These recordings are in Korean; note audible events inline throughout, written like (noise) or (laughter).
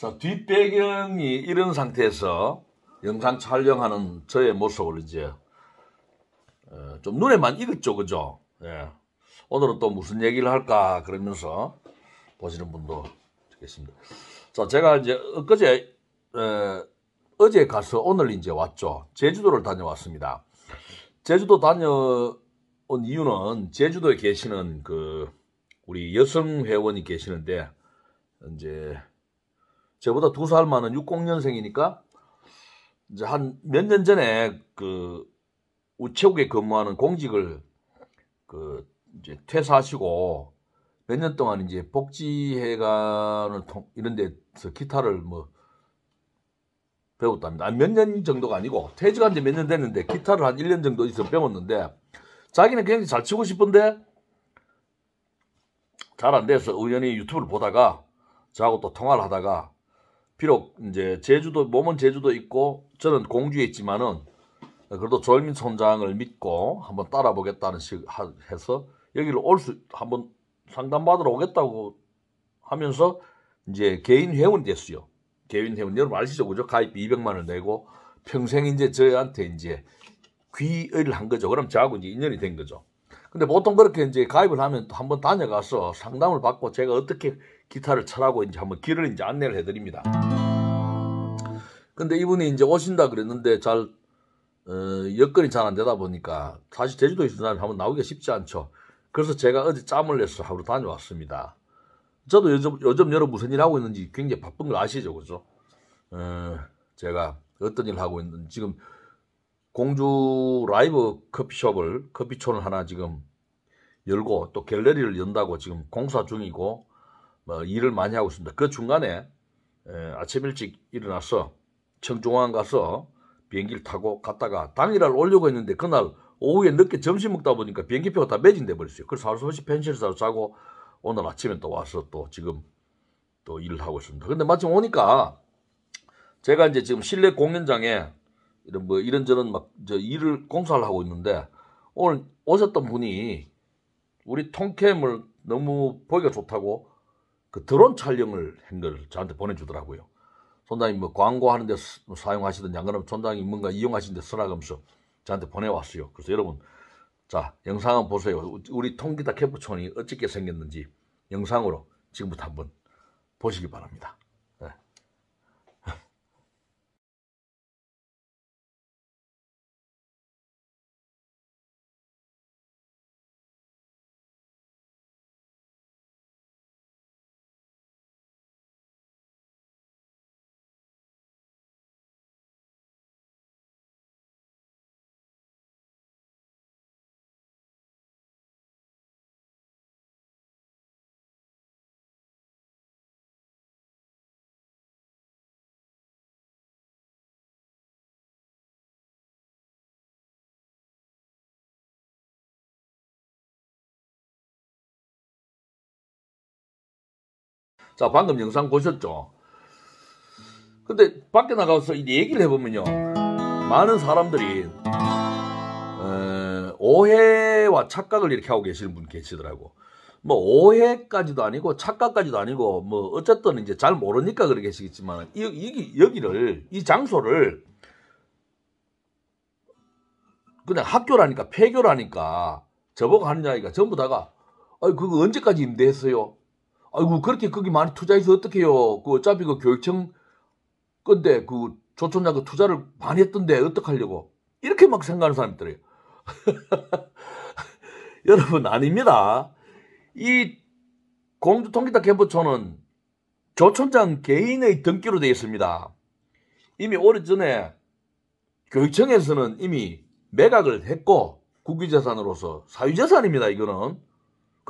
자, 뒷배경이 이런 상태에서 영상 촬영하는 저의 모습을 이제 어, 좀 눈에만 익었죠, 그죠? 예. 오늘은 또 무슨 얘기를 할까 그러면서 보시는 분도 있겠습니다. 자, 제가 이제 엊그제 에, 어제 가서 오늘 이제 왔죠. 제주도를 다녀왔습니다. 제주도 다녀온 이유는 제주도에 계시는 그 우리 여성 회원이 계시는데 이제 저보다 두 살 많은 60년생이니까 이제 한 몇 년 전에 그 우체국에 근무하는 공직을 그 이제 퇴사하시고 몇 년 동안 이제 복지회관을 통, 이런 데서 기타를 뭐 배웠답니다. 몇 년 정도가 아니고 퇴직한 지 몇 년 됐는데 기타를 한 1년 정도 있어 배웠는데 자기는 굉장히 잘 치고 싶은데 잘 안 돼서 우연히 유튜브를 보다가 저하고 또 통화를 하다가 비록 이제 제주도 몸은 제주도 있고 저는 공주에 있지만은 그래도 조일민 선장을 믿고 한번 따라보겠다는 식 해서 여기를 올 수 한번 상담받으러 오겠다고 하면서 이제 개인 회원이 됐어요. 개인 회원 여러분 아시죠, 그죠? 가입 200만 원 내고 평생 이제 저희한테 이제 귀의를 한 거죠. 그럼 저하고 이제 인연이 된 거죠. 근데 보통 그렇게 이제 가입을 하면 또 한번 다녀가서 상담을 받고 제가 어떻게 기타를 차라고 이제 한번 길을 이제 안내를 해드립니다. 근데 이분이 이제 오신다 그랬는데 잘 어, 여건이 잘 안 되다 보니까 다시 제주도에 있는 사람이 한번 나오기가 쉽지 않죠. 그래서 제가 어제 짬을 내서 하루 다녀왔습니다. 저도 요즘, 요즘 여러 무슨 일 하고 있는지 굉장히 바쁜 걸 아시죠, 그죠? 어, 제가 어떤 일 하고 있는 지 지금 공주 라이브 커피숍을 커피촌을 하나 지금 열고 또 갤러리를 연다고 지금 공사 중이고 뭐 일을 많이 하고 있습니다. 그 중간에 에, 예, 아침 일찍 일어나서 청중항 가서 비행기를 타고 갔다가 당일날 오려고 했는데 그날 오후에 늦게 점심 먹다 보니까 비행기표가 다 매진돼 버렸어요. 그래서 하루 소식 펜실에서 자고 오늘 아침에 또 와서 또 지금 또 일을 하고 있습니다. 근데 마침 오니까 제가 이제 지금 실내 공연장에 이런 뭐 이런저런 막저 일을 공사를 하고 있는데 오늘 오셨던 분이 우리 통캠을 너무 보기가 좋다고 그 드론 촬영을 한 걸 저한테 보내주더라고요. 손장님 뭐 광고하는 데 뭐 사용하시던 양그럼 손장님 뭔가 이용하시는데 쓰라면서 저한테 보내왔어요. 그래서 여러분 자영상은 보세요. 우리 통기타 캠프촌이 어떻게 생겼는지 영상으로 지금부터 한번 보시기 바랍니다. 자, 방금 영상 보셨죠? 근데 밖에 나가서 얘기를 해보면요. 많은 사람들이 에, 오해와 착각을 이렇게 하고 계시는 분 계시더라고. 뭐 오해까지도 아니고 착각까지도 아니고 뭐 어쨌든 이제 잘 모르니까 그러 계시겠지만 이, 이 여기를 이 장소를 그냥 학교라니까 폐교라니까 저보고 하는 이야기가 전부 다가 아 그거 언제까지 임대했어요? 아이고 그렇게 거기 많이 투자해서 어떡해요. 그 어차피 그 교육청 건데 그조촌장그 그 투자를 많이 했던데 어떡하려고 이렇게 막 생각하는 사람들이에요. (laughs) 여러분 아닙니다. 이 공주 통기타 캠프촌은 조촌장 개인의 등기로 되어 있습니다. 이미 오래전에 교육청에서는 이미 매각을 했고 국유재산으로서 사유재산입니다. 이거는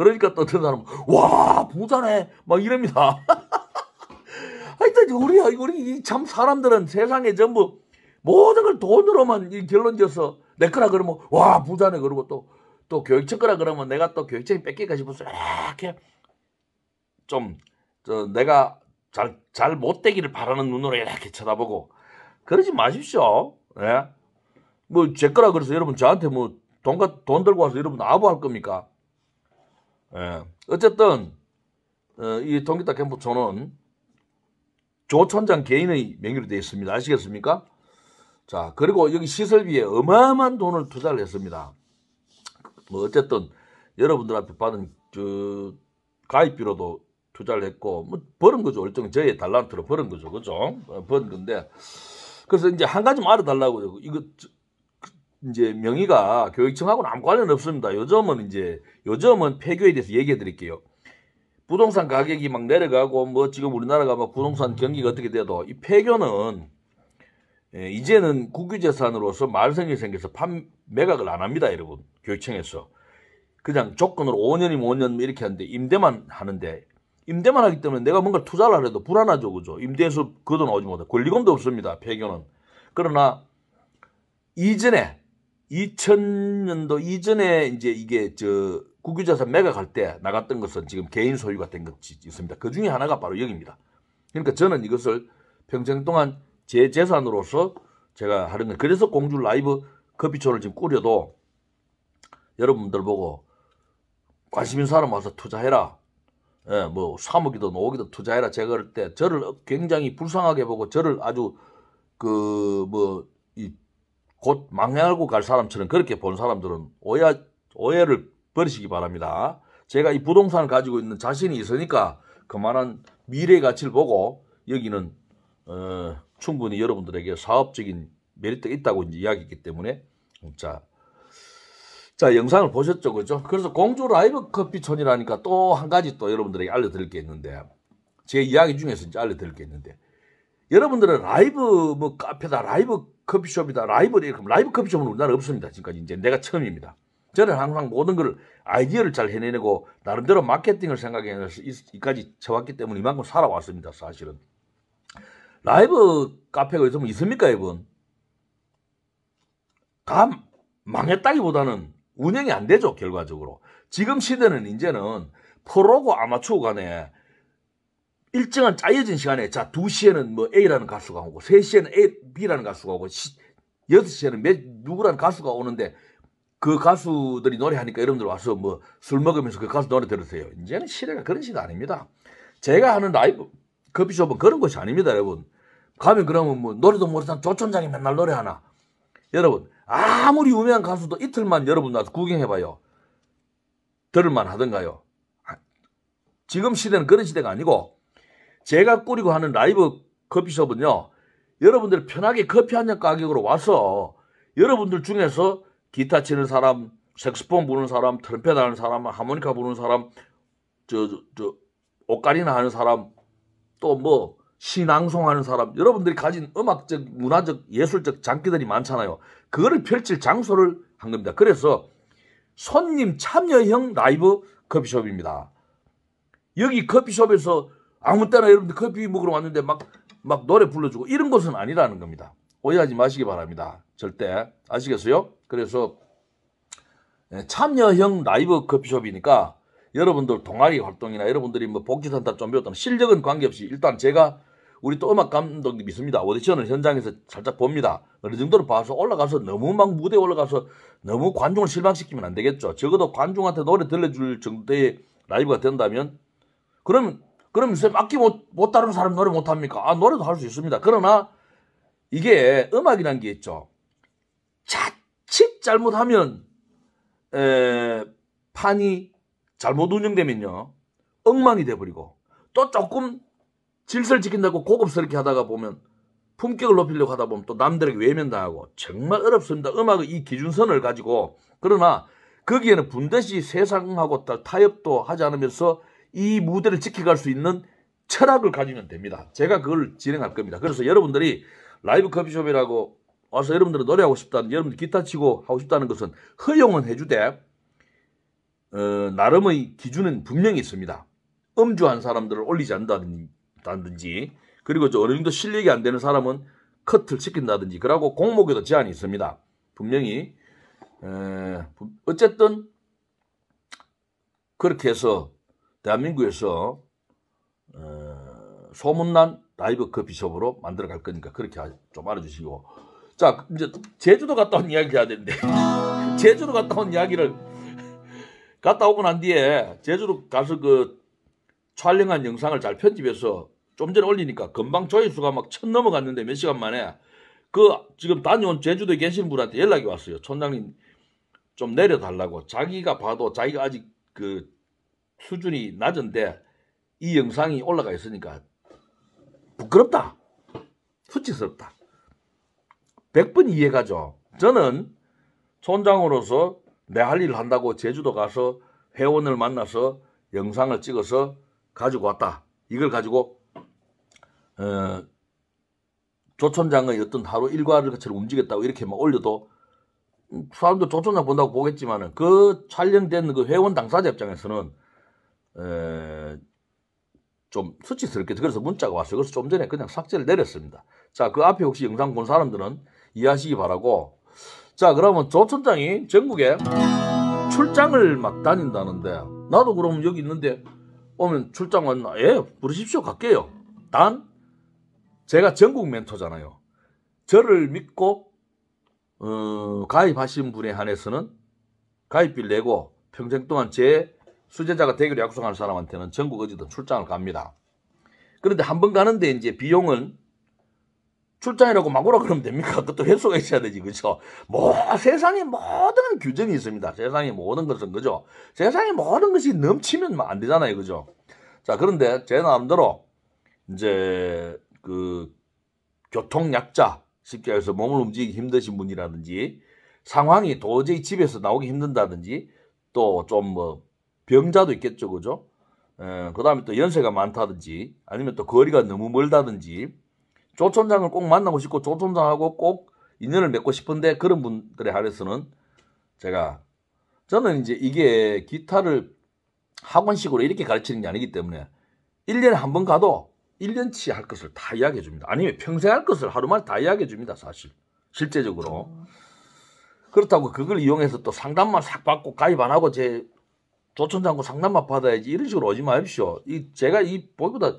그러니까 또 어떤 사람은 와 부자네 막 이럽니다. (laughs) 하여튼 우리 우리 참 사람들은 세상에 전부 모든 걸 돈으로만 결론지어서 내 거라 그러면 와 부자네 그러고 또 또 교육청 거라 그러면 내가 또 교육청이 뺏길까 싶어서 이렇게 좀저 내가 잘 잘 못되기를 바라는 눈으로 이렇게 쳐다보고 그러지 마십시오. 예. 뭐제 거라 그래서 여러분 저한테 뭐 돈, 돈 들고 와서 여러분 아부할 겁니까? 예. 어쨌든 어, 이 동기타 캠프촌은 조천장 개인의 명의로 되어 있습니다. 아시겠습니까? 자, 그리고 여기 시설비에 어마어마한 돈을 투자를 했습니다. 뭐 어쨌든 여러분들 앞에 받은 저 가입비로도 투자를 했고 뭐 버는 거죠. 일종의 저의 달란트로 버는 거죠. 그죠? 버는 어, 건데 그래서 이제 한가지말알달라고 이거 이제 명의가 교육청하고는 아무 관련 없습니다. 요즘은 이제 요즘은 폐교에 대해서 얘기해 드릴게요. 부동산 가격이 막 내려가고 뭐 지금 우리나라가 막 부동산 경기가 어떻게 돼도 이 폐교는 예, 이제는 국유재산으로서 말성이 생겨서 판 매각을 안 합니다, 여러분. 교육청에서 그냥 조건으로 5년이면 5년 이렇게 하는데 임대만 하는데 임대만 하기 때문에 내가 뭔가 투자를 하려도 불안하죠, 그죠? 임대에서 그도 나오지 못해. 권리금도 없습니다, 폐교는. 그러나 이전에 2000년도 이전에 이제 이게 저 국유자산 매각할 때 나갔던 것은 지금 개인 소유가 된 것이 있습니다. 그 중에 하나가 바로 여기입니다. 그러니까 저는 이것을 평생 동안 제 재산으로서 제가 하는 거예요. 그래서 공주 라이브 커피촌을 지금 꾸려도 여러분들 보고 관심 있는 사람 와서 투자해라. 예, 뭐 3억이든 5억이든 투자해라. 제가 그럴 때 저를 굉장히 불쌍하게 보고 저를 아주 그뭐 곧 망하고 해갈 사람처럼 그렇게 본 사람들은 오해, 오해를 버리시기 바랍니다. 제가 이 부동산을 가지고 있는 자신이 있으니까 그만한 미래 가치를 보고 여기는 어, 충분히 여러분들에게 사업적인 메리트가 있다고 이제 이야기했기 때문에 자, 자 영상을 보셨죠 그죠? 그래서 공주 라이브 커피촌이라니까 또 한 가지 또 여러분들에게 알려드릴 게 있는데 제 이야기 중에서 이제 알려드릴 게 있는데 여러분들은 라이브 뭐 카페다, 라이브 커피숍이다, 라이브 그럼 라이브 커피숍은 우리나라 없습니다. 지금까지 이제 내가 처음입니다. 저는 항상 모든 걸 아이디어를 잘 해내고 나름대로 마케팅을 생각해서 이까지 쳐왔기 때문에 이만큼 살아왔습니다. 사실은 라이브 카페가 있으면 있습니까, 이분다 망했다기보다는 운영이 안 되죠 결과적으로. 지금 시대는 이제는 프로고 아마추어 간에 일정한 짜여진 시간에 자 2시에는 뭐 A라는 가수가 오고 3시에는 A, B라는 가수가 오고 시, 6시에는 몇, 누구라는 가수가 오는데 그 가수들이 노래하니까 여러분들 와서 뭐 술 먹으면서 그 가수 노래 들으세요. 이제는 시대가 그런 시대 아닙니다. 제가 하는 라이브 커피숍은 그런 것이 아닙니다, 여러분. 가면 그러면 뭐 노래도 모르는 조천장이 맨날 노래하나. 여러분, 아무리 유명한 가수도 이틀만 여러분 나서 구경해봐요. 들을만 하던가요. 아, 지금 시대는 그런 시대가 아니고 제가 꾸리고 하는 라이브 커피숍은요, 여러분들 편하게 커피 한 잔 가격으로 와서 여러분들 중에서 기타 치는 사람, 색스폰 부는 사람, 트럼펫 하는 사람, 하모니카 부는 사람, 저, 저, 저 오카리나 하는 사람, 또 뭐, 신앙송 하는 사람, 여러분들이 가진 음악적, 문화적, 예술적 장기들이 많잖아요. 그거를 펼칠 장소를 한 겁니다. 그래서 손님 참여형 라이브 커피숍입니다. 여기 커피숍에서 아무 때나 여러분들 커피 먹으러 왔는데 막, 막 노래 불러주고 이런 것은 아니라는 겁니다. 오해하지 마시기 바랍니다. 절대. 아시겠어요? 그래서 예, 참여형 라이브 커피숍이니까 여러분들 동아리 활동이나 여러분들이 뭐 복지센터 좀 배웠던 실력은 관계없이 일단 제가 우리 또 음악 감독님 있습니다. 오디션을 현장에서 살짝 봅니다. 어느 정도로 봐서 올라가서 너무 막 무대에 올라가서 너무 관중을 실망시키면 안 되겠죠. 적어도 관중한테 노래 들려줄 정도의 라이브가 된다면 그러면 그럼 선생님 악기 못, 못 다루는 사람 노래 못합니까? 아, 노래도 할 수 있습니다. 그러나 이게 음악이란 게 있죠. 자칫 잘못하면 에, 판이 잘못 운영되면요. 엉망이 돼버리고 또 조금 질서를 지킨다고 고급스럽게 하다가 보면 품격을 높이려고 하다 보면 또 남들에게 외면당하고 정말 어렵습니다. 음악의 이 기준선을 가지고 그러나 거기에는 분대시 세상하고 타협도 하지 않으면서 이 무대를 지켜갈 수 있는 철학을 가지면 됩니다. 제가 그걸 진행할 겁니다. 그래서 여러분들이 라이브 커피숍이라고 와서 여러분들 노래하고 싶다는, 여러분들 기타 치고 하고 싶다는 것은 허용은 해주되, 어, 나름의 기준은 분명히 있습니다. 음주한 사람들을 올리지 않는다든지, 그리고 어느 정도 실력이 안 되는 사람은 커트를 시킨다든지, 그러고 공목에도 제한이 있습니다. 분명히. 에, 어, 어쨌든, 그렇게 해서 대한민국에서 어, 소문난 라이브 커피숍으로 그 만들어 갈 거니까 그렇게 좀 알아주시고 자 이제 제주도 갔다 온 이야기 해야 되는데 (laughs) 제주도 갔다 온 이야기를 (laughs) 갔다 오고 난 뒤에 제주도 가서 그 촬영한 영상을 잘 편집해서 좀 전에 올리니까 금방 조회수가 막 천 넘어갔는데 몇 시간 만에 그 지금 다녀온 제주도에 계신 분한테 연락이 왔어요. 촌장님 좀 내려달라고 자기가 봐도 자기가 아직 그 수준이 낮은데 이 영상이 올라가 있으니까 부끄럽다. 수치스럽다. 100번 이해가죠. 저는 촌장으로서 내 할 일을 한다고 제주도 가서 회원을 만나서 영상을 찍어서 가지고 왔다. 이걸 가지고 어, 조촌장의 어떤 하루 일과를 처럼 움직였다고 이렇게 막 올려도 사람들 조촌장 본다고 보겠지만은 그 촬영된 그 회원 당사자 입장에서는 좀 수치스럽게 그래서 문자가 왔어요. 그래서 좀 전에 그냥 삭제를 내렸습니다. 자, 그 앞에 혹시 영상 본 사람들은 이해하시기 바라고. 자, 그러면 조천장이 전국에 출장을 막 다닌다는데 나도 그럼 여기 있는데 오면 출장 왔나? 예, 부르십시오. 갈게요. 단 제가 전국 멘토잖아요. 저를 믿고 어, 가입하신 분에 한해서는 가입비를 내고 평생 동안 제 수제자가 대결 약속하는 사람한테는 전국 어디든 출장을 갑니다. 그런데 한 번 가는데 이제 비용은 출장이라고 막 오라 그러면 됩니까? 그것도 횟수가 있어야 되지, 그죠? 뭐, 세상에 모든 규정이 있습니다. 세상에 모든 것은, 그죠? 세상에 모든 것이 넘치면 안 되잖아요, 그죠? 자, 그런데 제 나름대로, 이제, 그, 교통약자, 쉽게 해서 몸을 움직이기 힘드신 분이라든지, 상황이 도저히 집에서 나오기 힘든다든지, 또 좀 뭐, 병자도 있겠죠, 그죠? 예, 그 다음에 또 연세가 많다든지 아니면 또 거리가 너무 멀다든지 조촌장을 꼭 만나고 싶고 조촌장하고 꼭 인연을 맺고 싶은데 그런 분들에 한해서는 제가 저는 이제 이게 기타를 학원식으로 이렇게 가르치는 게 아니기 때문에 1년에 한 번 가도 1년치 할 것을 다 이야기해 줍니다. 아니면 평생 할 것을 하루 만에 다 이야기해 줍니다, 사실. 실제적으로. 어. 그렇다고 그걸 이용해서 또 상담만 싹 받고 가입 안 하고 제 조천장고 상담만 받아야지 이런 식으로 오지 마십시오. 이 제가 이 보기보다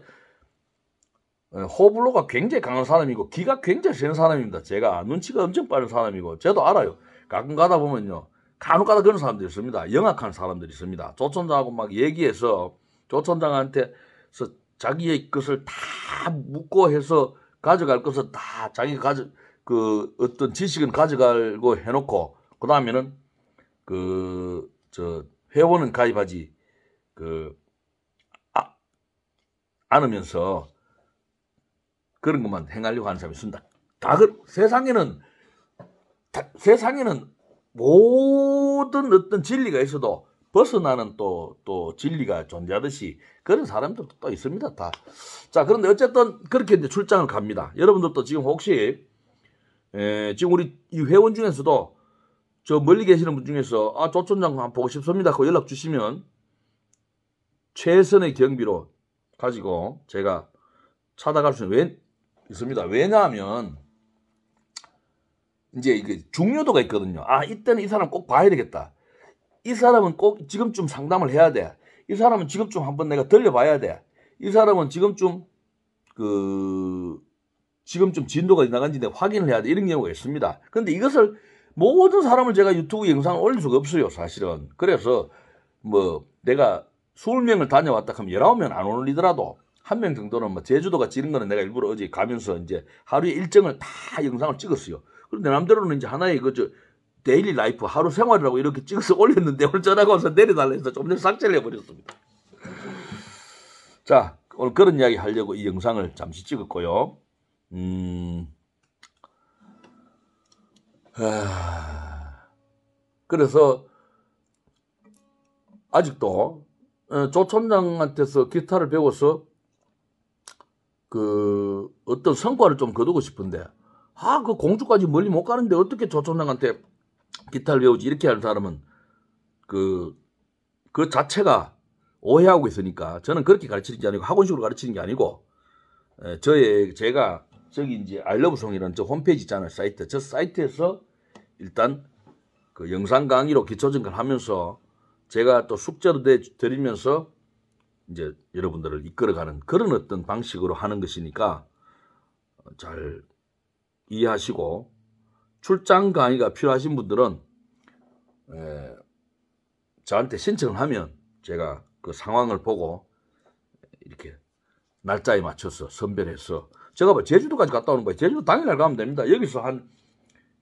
어, 호불호가 굉장히 강한 사람이고 기가 굉장히 센 사람입니다. 제가 눈치가 엄청 빠른 사람이고 저도 알아요. 가끔 가다 보면요. 간혹 가다 그런 사람들이 있습니다. 영악한 사람들이 있습니다. 조천장하고 막 얘기해서 조천장한테 자기의 것을 다 묻고 해서 가져갈 것을 다 자기가 가져 그 어떤 지식은 가져가고 해놓고 그 다음에는 그저 회원은 가입하지 그 아, 않으면서 그런 것만 행하려고 하는 사람이 쓴다다 그, 세상에는 다, 세상에는 모든 어떤 진리가 있어도 벗어나는 또, 또 진리가 존재하듯이 그런 사람들도 또 있습니다. 다. 자, 그런데 어쨌든 그렇게 이제 출장을 갑니다. 여러분들도 지금 혹시, 에, 예, 지금 우리 이 회원 중에서도 저 멀리 계시는 분 중에서 아, 조촌장 한번 보고 싶습니다. 그 연락 주시면 최선의 경비로 가지고 제가 찾아갈 수 있는 있습니다. 왜냐하면 이제 이게 중요도가 있거든요. 아, 이때는 이 사람 꼭 봐야 되겠다. 이 사람은 꼭 지금쯤 상담을 해야 돼. 이 사람은 지금쯤 한번 내가 들려봐야 돼. 이 사람은 지금쯤 그 지금쯤 진도가 나간지 내가 확인을 해야 돼. 이런 경우가 있습니다. 근데 이것을 모든 사람을 제가 유튜브 영상 올릴 수가 없어요, 사실은. 그래서 뭐 내가 20명을 다녀왔다 하면 19명 안 올리더라도 한 명 정도는 뭐 제주도가 지는 거는 내가 일부러 어제 가면서 이제 하루에 일정을 다 영상을 찍었어요. 그런데 남대로는 이제 하나의 그저 데일리 라이프 하루 생활이라고 이렇게 찍어서 (laughs) 올렸는데 오늘 전화가 와서 내려달라 해서 좀금 전에 삭제를 해버렸습니다. 자, 오늘 그런 이야기 하려고 이 영상을 잠시 찍었고요. 음... 아, 그래서 아직도 어, 조촌장한테서 기타를 배워서 그 어떤 성과를 좀 거두고 싶은데 아그 공주까지 멀리 못 가는데 어떻게 조촌장한테 기타를 배우지 이렇게 하는 사람은 그그 그 자체가 오해하고 있으니까 저는 그렇게 가르치는 게 아니고 학원식으로 가르치는 게 아니고 저의 제가 저기 이제 알러브송이라는 저 홈페이지 있잖아요. 사이트. 저 사이트에서 일단 그 영상 강의로 기초 증강 하면서 제가 또 숙제로 드리면서 이제 여러분들을 이끌어가는 그런 어떤 방식으로 하는 것이니까 잘 이해하시고 출장 강의가 필요하신 분들은 에, 저한테 신청을 하면 제가 그 상황을 보고 이렇게 날짜에 맞춰서 선별해서 제가 뭐 제주도까지 갔다 오는 거예요. 제주도 당일날 가면 됩니다. 여기서 한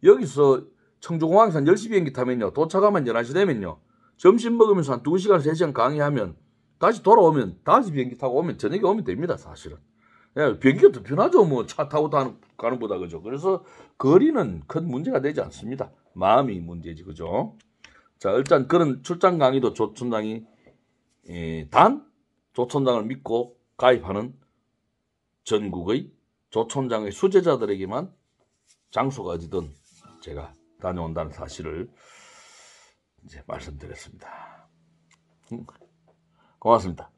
여기서 청주공항에서 한 10시 비행기 타면요. 도착하면 11시 되면요. 점심 먹으면서 한 2시간, 3시간 강의하면 다시 돌아오면 다시 비행기 타고 오면 저녁에 오면 됩니다. 사실은. 예, 비행기가 더 편하죠. 뭐 차 타고 가는, 가는 보다 그죠. 그래서 거리는 큰 문제가 되지 않습니다. 마음이 문제지 그죠. 자 일단 그런 출장 강의도 조천장이 예, 단 조천장을 믿고 가입하는 전국의 조촌장의 수제자들에게만 장소가 어디든 제가 다녀온다는 사실을 이제 말씀드렸습니다. 음, 고맙습니다.